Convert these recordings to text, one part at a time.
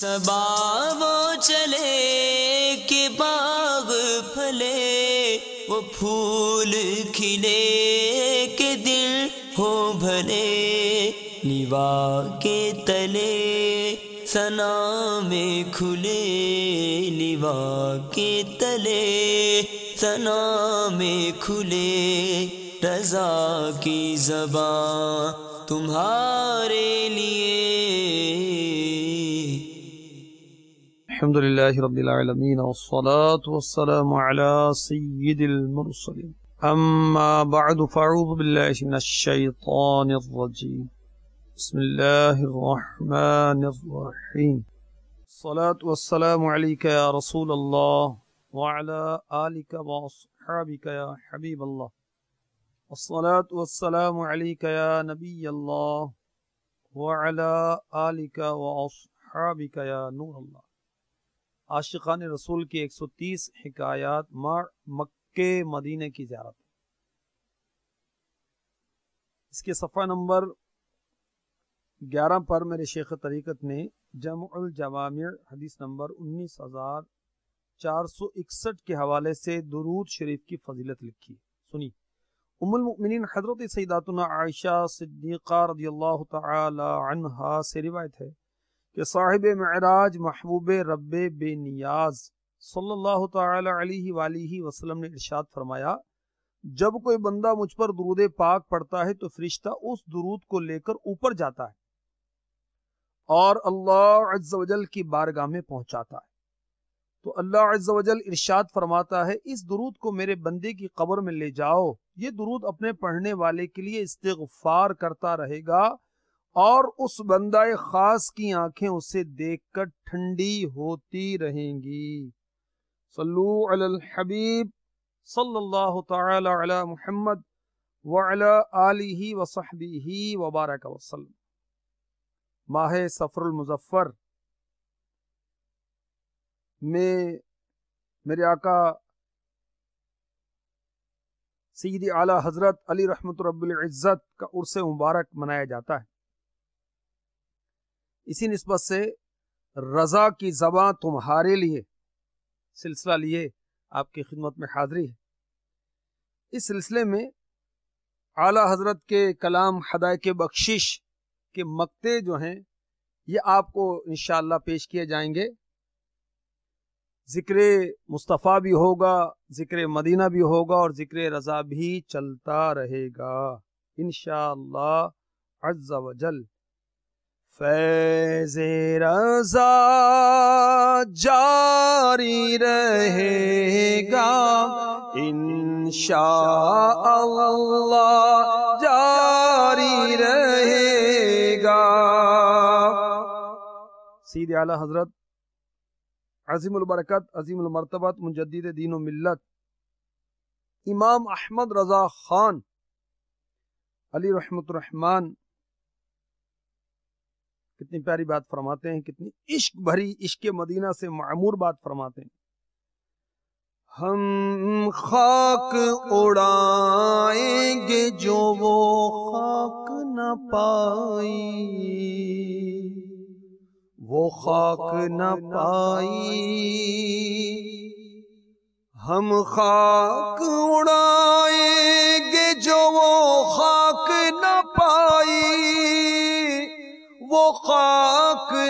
سبا وہ چلے کے باغ پھلے وہ پھول کھلے کے دل ہو بھلے لیوا کے تلے سنا میں کھلے لیوا کے تلے سنا میں کھلے رضا کی زباں تمہارے لیے الحمد لله رب العالمين والصلاة والسلام على سيد المرسلين أما بعد فأعوذ بالله من الشيطان الرجيم بسم الله الرحمن الرحيم الصلاة والسلام عليك يا رسول الله وعلى آلك وأصحابك يا حبيب الله الصلاة والسلام عليك يا نبي الله وعلى آلك وأصحابك يا نور الله عاشقان رسول کی ایک سو تیس حکایات مدینہ میرے شیخ طریقت نے جمع الجوامع حدیث نمبر انیس ہزار چار سو اکسٹھ کے حوالے سے درود شریف کی فضیلت لکھی سنی ام المؤمنین حضرت سیداتنا عائشہ صدیقہ رضی اللہ تعالی عنہ سے روایت ہے کہ صاحب معراج محبوب رب بے نیاز صلی اللہ تعالی علیہ وآلہ وسلم نے ارشاد فرمایا جب کوئی بندہ مجھ پر درود پاک پڑتا ہے تو فرشتہ اس درود کو لے کر اوپر جاتا ہے اور اللہ عز و جل کی بارگاہ میں پہنچاتا ہے تو اللہ عز و جل ارشاد فرماتا ہے اس درود کو میرے بندے کی قبر میں لے جاؤ یہ درود اپنے پڑھنے والے کے لیے استغفار کرتا رہے گا اور اس بندہ خاص کی آنکھیں اسے دیکھ کر ٹھنڈی ہوتی رہیں گی صلو علی الحبیب صلی اللہ تعالی علی محمد آلہ وصحبہ وبارک وسلم ماہ سفر المظفر میں میرے آقا سید اعلی حضرت علی رحمت رب العزت کا عرس مبارک منایا جاتا ہے اسی نسبت سے رضا کی زباں تمہارے لیے سلسلہ لیے آپ کی خدمت میں حاضری ہے اس سلسلے میں اعلیٰ حضرت کے کلام ہدای کے کے مکتے جو ہیں یہ آپ کو انشاءاللہ پیش کیے جائیں گے ذکر مصطفیٰ بھی ہوگا ذکر مدینہ بھی ہوگا اور ذکر رضا بھی چلتا رہے گا انشاءاللہ عز و جل فیض رضا جاری رہے گا جاری رہے گا سید اعلی حضرت عظیم البرکت عظیم المرتبت مجدد دین و ملت امام احمد رضا خان علی رحمت الرحمن کتنی پیاری بات فرماتے ہیں کتنی عشق بھری عشق مدینہ سے معمور بات فرماتے ہیں ہم خاک اڑائیں گے جو وہ خاک نہ پائی وہ خاک نہ پائی ہم خاک اڑائیں گے جو وہ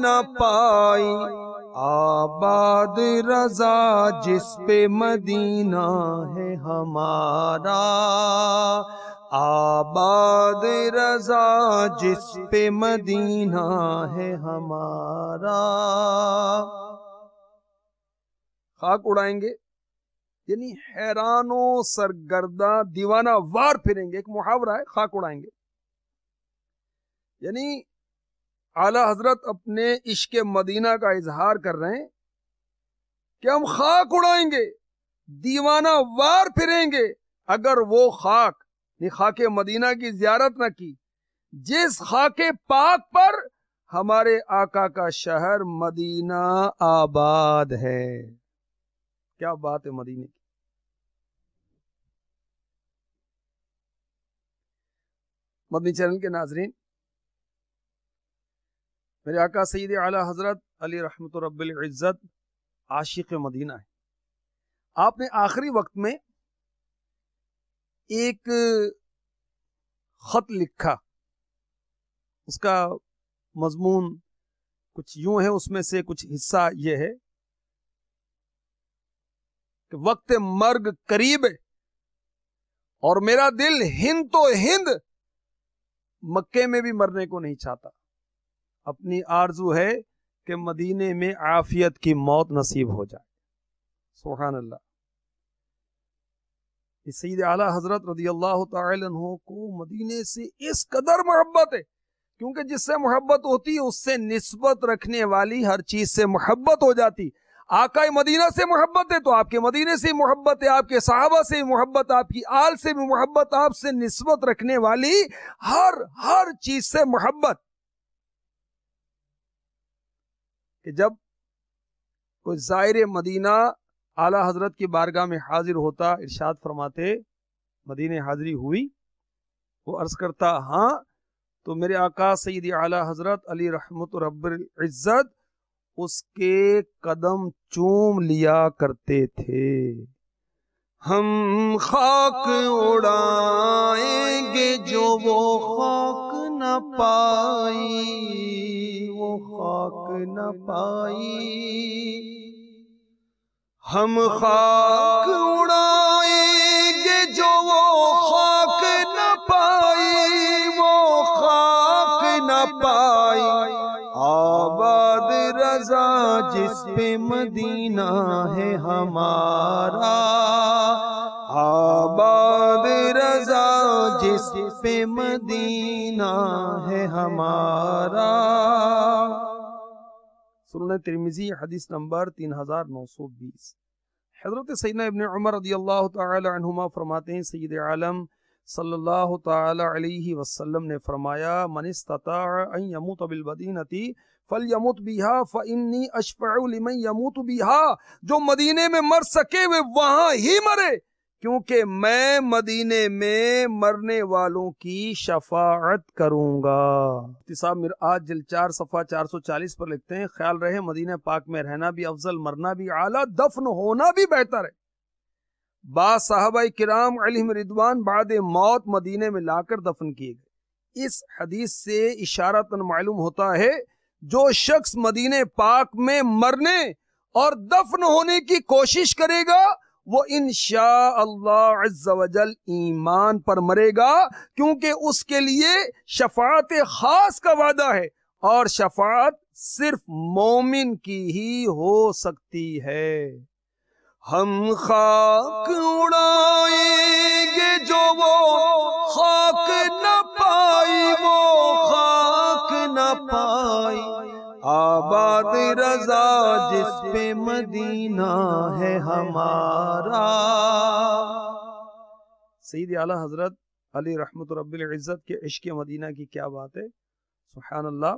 نہ پائی آباد رضا جس پہ مدینہ ہے ہمارا آباد رضا جس پہ مدینہ ہے ہمارا خاک اڑائیں گے یعنی حیران و سرگرداں دیوانہ وار پھریں گے ایک محاورہ ہے خاک اڑائیں گے یعنی اعلی حضرت اپنے عشق مدینہ کا اظہار کر رہے ہیں کہ ہم خاک اڑائیں گے دیوانہ وار پھریں گے اگر وہ خاک نے یعنی خاک مدینہ کی زیارت نہ کی جس خاک پاک پر ہمارے آقا کا شہر مدینہ آباد ہے کیا بات ہے مدینہ کی مدنی چینل کے ناظرین میرے آقا سید اعلیٰ حضرت علی رحمۃ رب العزت عاشق مدینہ ہے آپ نے آخری وقت میں ایک خط لکھا اس کا مضمون کچھ یوں ہے اس میں سے کچھ حصہ یہ ہے کہ وقت مرگ قریب ہے اور میرا دل ہند تو ہند مکے میں بھی مرنے کو نہیں چاہتا اپنی آرزو ہے کہ مدینے میں عافیت کی موت نصیب ہو جائے سبحان اللہ سید اعلیٰ حضرت رضی اللہ تعالی عنہ کو مدینے سے اس قدر محبت ہے کیونکہ جس سے محبت ہوتی ہے اس سے نسبت رکھنے والی ہر چیز سے محبت ہو جاتی آقا مدینہ سے محبت ہے تو آپ کے مدینے سے محبت ہے آپ کے صحابہ سے محبت آپ کی آل سے بھی محبت آپ سے نسبت رکھنے والی ہر ہر چیز سے محبت کہ جب کوئی مدینہ اعلیٰ حضرت کی بارگاہ میں حاضر ہوتا ارشاد فرماتے مدینہ حاضری ہوئی وہ عرض کرتا ہاں تو میرے آقا سید اعلیٰ حضرت علی رحمت رب العزت اس کے قدم چوم لیا کرتے تھے ہم خاک اڑائیں گے جو وہ خاک نہ پائی وہ خاک نہ پائی ہم خاک اڑائیں گے جو وہ خاک رضا جس پہ مدینہ ہے ہمارا آباد رضا جس پہ مدینہ ہے ہمارا سنن ترمیزی حدیث نمبر تین ہزار نو سو بیس حضرت سیدنا ابن عمر رضی اللہ تعالی عنہما فرماتے ہیں سید عالم صلی اللہ تعالی علیہ وسلم نے فرمایا من استطاع ان یموت بالبدینتی فل یمت لمن یموت بیہا جو مدینے میں مر سکے وہ وہاں ہی مرے کیونکہ میں مدینے میں مرنے والوں کی شفاعت کروں گا جل چار چار صفحہ سو چالیس پر لکھتے ہیں خیال رہے مدینہ پاک میں رہنا بھی افضل مرنا بھی اعلیٰ دفن ہونا بھی بہتر ہے با صحابہ کرام ردوان بعد موت مدینے میں لا کر دفن کیے گئے اس حدیث سے اشارہ معلوم ہوتا ہے جو شخص مدینے پاک میں مرنے اور دفن ہونے کی کوشش کرے گا وہ ایمان اللہ مرے گا کیونکہ اس کے لیے شفاعت خاص کا وعدہ ہے اور شفاعت صرف مومن کی ہی ہو سکتی ہے ہم خاک اڑائیں گے جو وہ خاک نہ آباد رضا جس پہ مدینہ ہے ہمارا سید اعلی حضرت علی رحمت رب العزت کے عشق مدینہ کی کیا بات ہے سبحان اللہ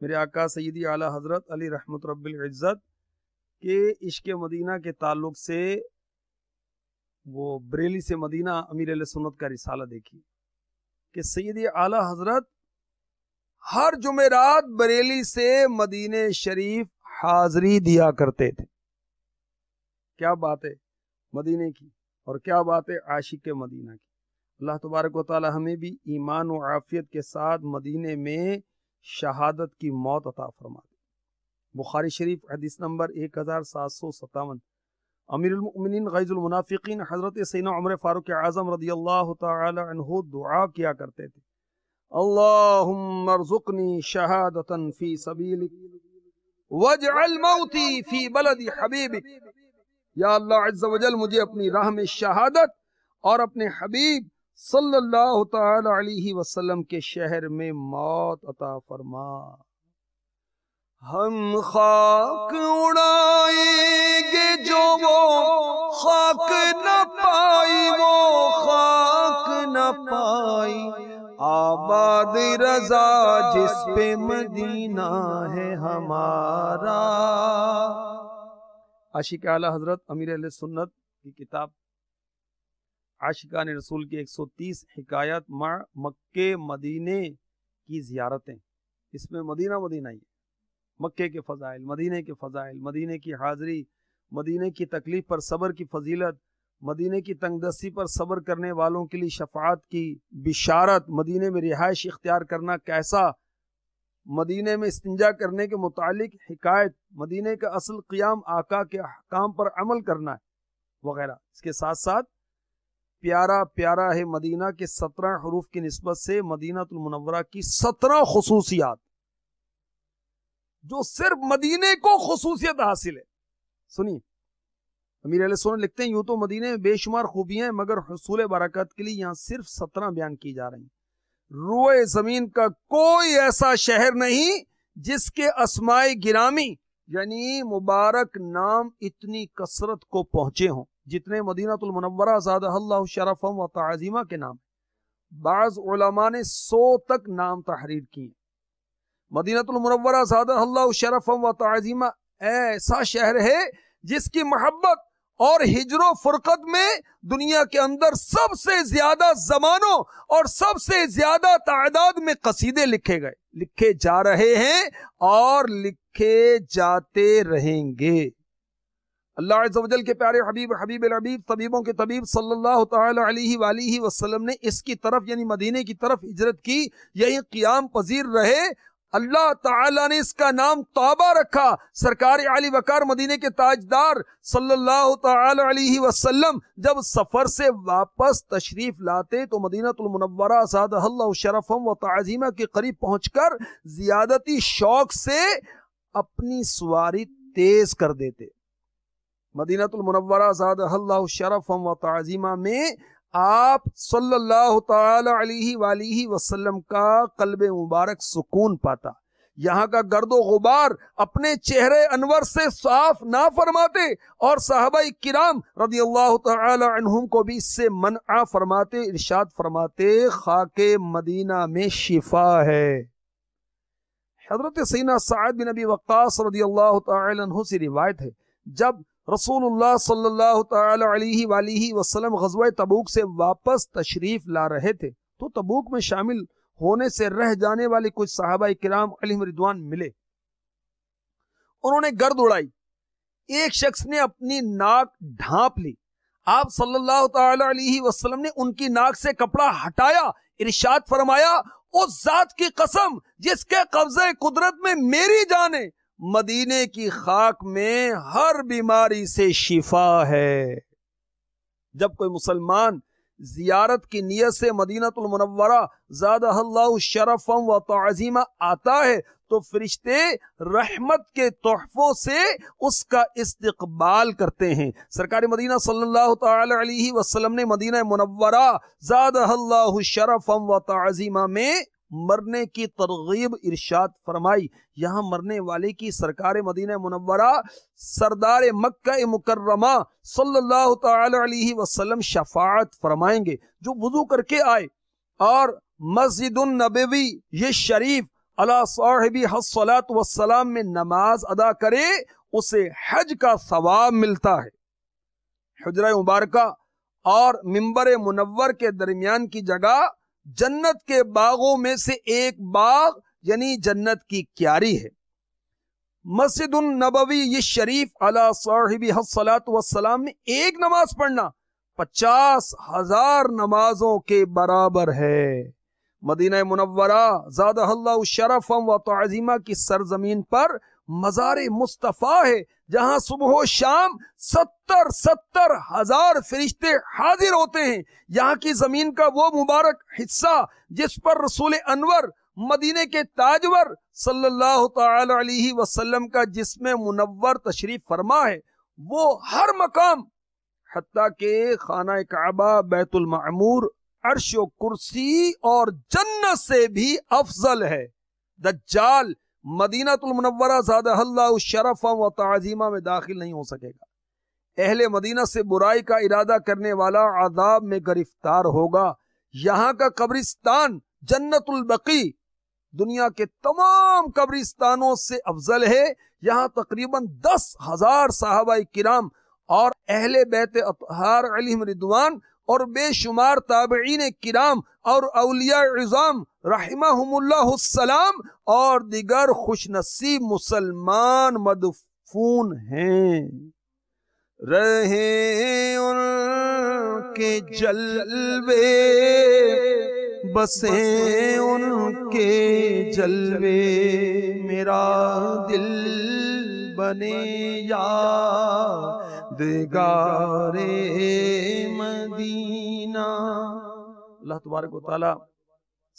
میرے آقا سیدی اعلی حضرت علی رحمت رب العزت کے عشق مدینہ کے تعلق سے وہ بریلی سے مدینہ امیر علیہ سنت کا رسالہ دیکھی کہ سیدی اعلی حضرت ہر جمعرات بریلی سے مدینہ شریف حاضری دیا کرتے تھے کیا بات ہے مدینہ کی اور کیا بات ہے عاشق مدینہ کی اللہ تبارک و تعالی ہمیں بھی ایمان و عافیت کے ساتھ مدینہ میں شہادت کی موت عطا فرما دے بخاری شریف حدیث نمبر ایک ہزار سات سو ستاون امیر المؤمنین غیظ المنافقین حضرت عمر فاروق اعظم رضی اللہ تعالی عنہ دعا کیا کرتے تھے اللهم ارزقني شهادة في سبيلك واجعل موتی فی بلد حبیبک یا اللہ عز و جل مجھے اپنی راہ میں شہادت اور اپنے حبیب صلی اللہ تعالی علیہ وسلم کے شہر میں موت عطا فرما ہم خاک اڑائیں گے جو وہ خاک نہ پائی وہ خاک رضا جس پہ مدینہ ہے ہمارا عاشق اعلی حضرت امیر سنت کتاب عاشقان رسول کی ایک سو تیس حکایت مع مکے مدینہ کی زیارتیں اس میں مدینہ مدینہ ہی مکے کے فضائل مدینہ کے فضائل مدینہ کی حاضری مدینہ کی تکلیف پر صبر کی فضیلت مدینہ کی تنگ دستی پر صبر کرنے والوں کے لیے شفاعت کی بشارت مدینہ میں رہائش اختیار کرنا کیسا مدینہ میں استنجا کرنے کے متعلق حکایت مدینہ کا اصل قیام آقا کے احکام پر عمل کرنا ہے وغیرہ اس کے ساتھ ساتھ پیارا پیارا ہے مدینہ کے سترہ حروف کی نسبت سے مدینہ المنورہ کی سترہ خصوصیات جو صرف مدینہ کو خصوصیت حاصل ہے سنیے امیر علیہ السلام لکھتے ہیں یوں تو مدینہ میں بے شمار خوبیاں ہیں مگر حصول برکت کے لیے یہاں صرف سترہ بیان کی جا رہی کو پہنچے ہوں جتنے مدینہ المنورہ زادہ اللہ شرفم و تعظیمہ کے نام بعض علماء نے سو تک نام تحریر کیے مدینہ المنورہ زادہ اللہ شرفم و تعظیمہ ایسا شہر ہے جس کی محبت اور ہجر و فرقت میں دنیا کے اندر سب سے زیادہ زمانوں اور سب سے زیادہ تعداد میں قصیدے لکھے گئے لکھے جا رہے ہیں اور لکھے جاتے رہیں گے اللہ عز و جل کے پیارے حبیب حبیب الحبیب طبیبوں کے طبیب صلی اللہ تعالی علیہ وآلہ وسلم نے اس کی طرف یعنی مدینہ کی طرف ہجرت کی یہی قیام پذیر رہے اللہ تعالی نے اس کا نام توبہ رکھا سرکار علی کے مدینہ صلی اللہ تعالی علیہ وسلم جب سفر سے واپس تشریف لاتے تو مدینہ المنورہ سادہ اللہ شرف و تعظیمہ کے قریب پہنچ کر زیادتی شوق سے اپنی سواری تیز کر دیتے مدینہ المنورہ آزاد اللہ شرف و تعظیمہ میں آپ صلی اللہ تعالی علیہ وآلہ وسلم کا قلب مبارک سکون پاتا یہاں کا گرد و غبار اپنے چہرے انور سے صاف نہ فرماتے اور صحابہ کرام رضی اللہ تعالی عنہم کو بھی اس سے منع فرماتے ارشاد فرماتے خاک مدینہ میں شفا ہے حضرت سینہ سعید بن نبی وقاص رضی اللہ تعالی عنہ سے روایت ہے جب رسول اللہ صلی اللہ تعالی علیہ وآلہ وسلم غزوہ تبوک سے واپس تشریف لا رہے تھے تو تبوک میں شامل ہونے سے رہ جانے والے کچھ صحابہ اکرام علیہ مردوان ملے انہوں نے گرد اڑائی ایک شخص نے اپنی ناک ڈھاپ لی آپ صلی اللہ تعالی علیہ وسلم نے ان کی ناک سے کپڑا ہٹایا ارشاد فرمایا اس ذات کی قسم جس کے قبضہ قدرت میں میری جانے مدینے کی خاک میں ہر بیماری سے شفا ہے جب کوئی مسلمان زیارت کی نیت سے مدینہ المنورہ زیادہ اللہ شرفم و تعظیمہ آتا ہے تو فرشتے رحمت کے تحفوں سے اس کا استقبال کرتے ہیں سرکار مدینہ صلی اللہ تعالی علیہ وسلم نے مدینہ منورہ زیادہ اللہ شرفم و تعظیمہ میں مرنے کی ترغیب ارشاد فرمائی یہاں مرنے والے کی سرکار مدینہ منورہ سردار مکہ مکرمہ صلی اللہ تعالی علیہ وسلم شفاعت فرمائیں گے جو وضو کر کے آئے اور مسجد النبوی یہ شریف اللہ صاحب والسلام میں نماز ادا کرے اسے حج کا ثواب ملتا ہے حجرہ مبارکہ اور ممبر منور کے درمیان کی جگہ جنت کے باغوں میں سے ایک باغ یعنی جنت کی کیاری ہے مسجد النبوی یہ شریف علی صاحب حسلات وسلام میں ایک نماز پڑھنا پچاس ہزار نمازوں کے برابر ہے مدینہ منورہ زادہ اللہ شرف و تعظیمہ کی سرزمین پر مزار مصطفیٰ ہے جہاں صبح و شام ستر ستر ہزار فرشتے حاضر ہوتے ہیں یہاں کی زمین کا وہ مبارک حصہ جس پر رسول انور مدینے کے تاجور صلی اللہ تعالی علیہ وسلم کا جس میں منور تشریف فرما ہے وہ ہر مقام حتیٰ کہ خانہ کعبہ بیت المعمور عرش و کرسی اور جنت سے بھی افضل ہے دجال مدینہ اللہ شرف و تعظیمہ میں داخل نہیں ہو سکے گا اہل مدینہ سے برائی کا ارادہ کرنے والا عذاب میں گرفتار ہوگا یہاں کا قبرستان جنت البقی دنیا کے تمام قبرستانوں سے افضل ہے یہاں تقریباً دس ہزار صحابہ کرام اور اہل بیت اطہار ردوان اور بے شمار تابعین کرام اور اولیاء عظام رحمہ اللہ السلام اور دیگر خوش نصیب مسلمان مدفون ہیں رہے ان ان کے کے جلوے جلوے میرا دل بنے یا دگار مدینہ اللہ تبارک و تعالی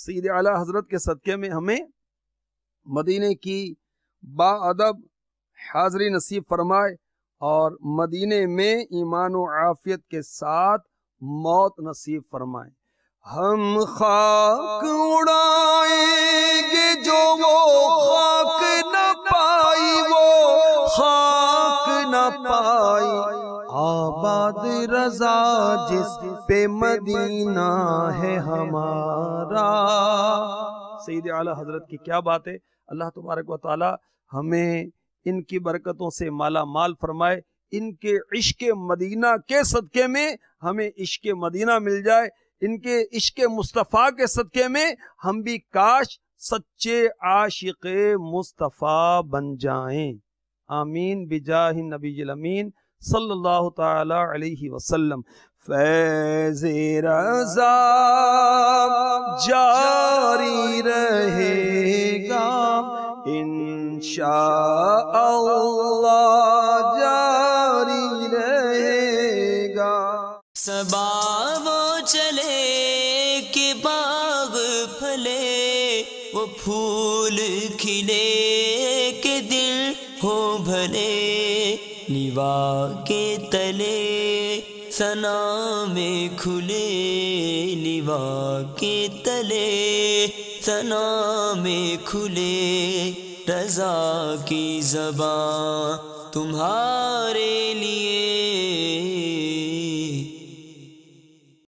سید علی حضرت کے صدقے میں ہمیں مدینہ کی با ادب حاضری نصیب فرمائے اور مدینہ میں ایمان و عافیت کے ساتھ موت نصیب فرمائے ہم خاک اڑائیں گے جو وہ رضا جس پہ مدینہ ہے ہمارا سیدِ عالی حضرت کی کیا بات ہے اللہ تبارک و تعالی ہمیں ان کی برکتوں سے مالا مال فرمائے ان کے عشق مدینہ کے صدقے میں ہمیں عشق مدینہ مل جائے ان کے عشق مصطفیٰ کے صدقے میں ہم بھی کاش سچے عاشق مصطفیٰ بن جائیں آمین بجاہ نبی جلمین صلی اللہ تعالی علیہ وسلم فیض رضا جاری رہے گا انشاءاللہ جاری رہے گا سبا وہ چلے کے باغ پھلے وہ پھول کھلے کے دل ہو بھلے لیوا کے تلے سنا میں کھلے لیوا کے تلے سنا میں کھلے رضا کی زباں تمہارے لیے